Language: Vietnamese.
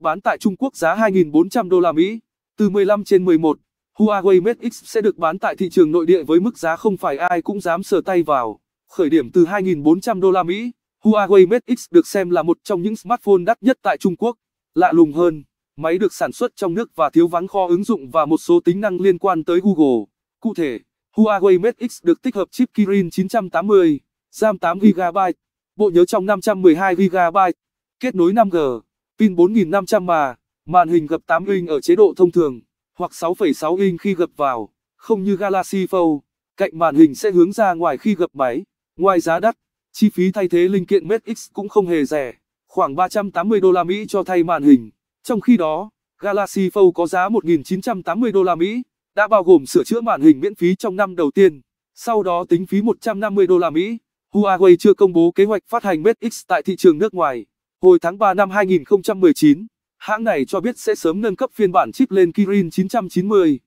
bán tại Trung Quốc giá 2.400 đô la Mỹ. Từ 15 trên 11, Huawei Mate X sẽ được bán tại thị trường nội địa với mức giá không phải ai cũng dám sờ tay vào. Khởi điểm từ 2.400 đô la Mỹ, Huawei Mate X được xem là một trong những smartphone đắt nhất tại Trung Quốc. Lạ lùng hơn, máy được sản xuất trong nước và thiếu vắng kho ứng dụng và một số tính năng liên quan tới Google. Cụ thể, Huawei Mate X được tích hợp chip Kirin 980, RAM 8GB, bộ nhớ trong 512GB, kết nối 5G. Pin 4500 mà, màn hình gập 8 inch ở chế độ thông thường, hoặc 6,6 inch khi gập vào, không như Galaxy Fold, cạnh màn hình sẽ hướng ra ngoài khi gập máy. Ngoài giá đắt, chi phí thay thế linh kiện Mate X cũng không hề rẻ, khoảng 380 đô la Mỹ cho thay màn hình. Trong khi đó, Galaxy Fold có giá 1980 đô la Mỹ, đã bao gồm sửa chữa màn hình miễn phí trong năm đầu tiên, sau đó tính phí 150 đô la Mỹ. Huawei chưa công bố kế hoạch phát hành Mate X tại thị trường nước ngoài. Hồi tháng 3 năm 2019, hãng này cho biết sẽ sớm nâng cấp phiên bản chip lên Kirin 990.